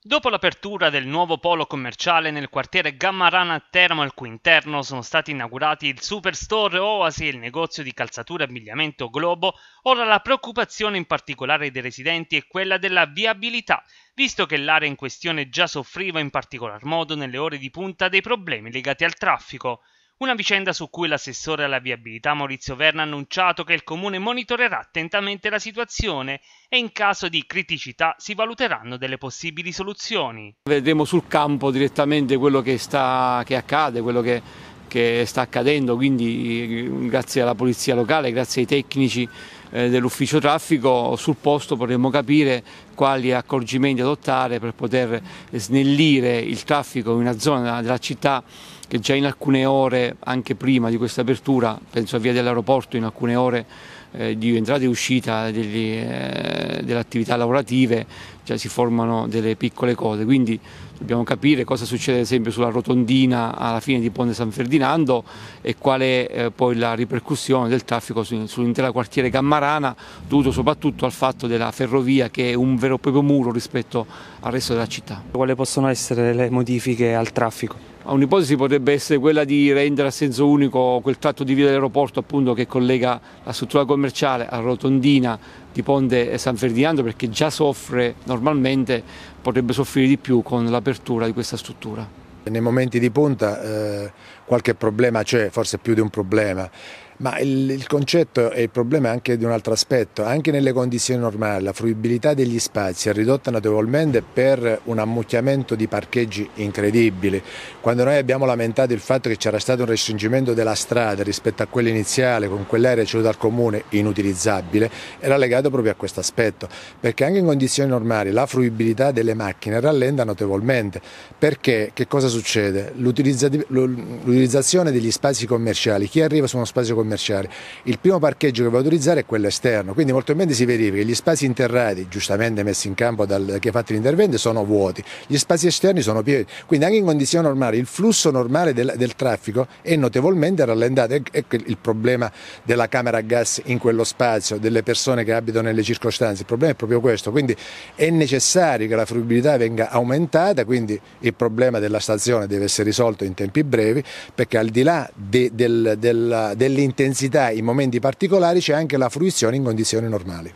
Dopo l'apertura del nuovo polo commerciale nel quartiere Gammarana a Teramo al cui interno sono stati inaugurati il Superstore Oasi e il negozio di calzature e abbigliamento Globo, ora la preoccupazione in particolare dei residenti è quella della viabilità, visto che l'area in questione già soffriva in particolar modo nelle ore di punta dei problemi legati al traffico. Una vicenda su cui l'assessore alla viabilità Maurizio Verna ha annunciato che il comune monitorerà attentamente la situazione e in caso di criticità si valuteranno delle possibili soluzioni. Vedremo sul campo direttamente quello che, sta, che accade, quello che che sta accadendo, quindi grazie alla polizia locale, grazie ai tecnici eh, dell'ufficio traffico sul posto potremmo capire quali accorgimenti adottare per poter snellire il traffico in una zona della città che già in alcune ore, anche prima di questa apertura, penso a via dell'aeroporto, in alcune ore eh, di entrata e uscita delle, eh, delle attività lavorative cioè si formano delle piccole cose, quindi dobbiamo capire cosa succede ad esempio sulla rotondina alla fine di Ponte San Ferdinando e qual è eh, poi la ripercussione del traffico sull'intera quartiere Gammarana dovuto soprattutto al fatto della ferrovia che è un vero e proprio muro rispetto al resto della città. Quali possono essere le modifiche al traffico? Un'ipotesi potrebbe essere quella di rendere a senso unico quel tratto di via dell'aeroporto appunto, che collega la struttura commerciale a Rotondina di Ponte San Ferdinando perché già soffre normalmente, potrebbe soffrire di più con l'apertura di questa struttura. Nei momenti di punta eh, qualche problema c'è, forse più di un problema. Ma il, il concetto e il problema è anche di un altro aspetto, anche nelle condizioni normali la fruibilità degli spazi è ridotta notevolmente per un ammucchiamento di parcheggi incredibile. Quando noi abbiamo lamentato il fatto che c'era stato un restringimento della strada rispetto a quella iniziale con quell'area ceduta al comune inutilizzabile, era legato proprio a questo aspetto, perché anche in condizioni normali la fruibilità delle macchine rallenta notevolmente, perché che cosa succede? L'utilizzazione degli spazi commerciali, chi arriva su uno spazio commerciale commerciale. Il primo parcheggio che va a autorizzare è quello esterno, quindi molto bene si verifica che gli spazi interrati, giustamente messi in campo da chi ha fatto l'intervento, sono vuoti, gli spazi esterni sono pieni, quindi anche in condizioni normali il flusso normale del, del traffico è notevolmente rallentato, ecco, ecco il problema della camera a gas in quello spazio, delle persone che abitano nelle circostanze, il problema è proprio questo, quindi è necessario che la fruibilità venga aumentata, quindi il problema della stazione deve essere risolto in tempi brevi perché al di là de, del, dell'interesse intensità in momenti particolari c'è anche la fruizione in condizioni normali.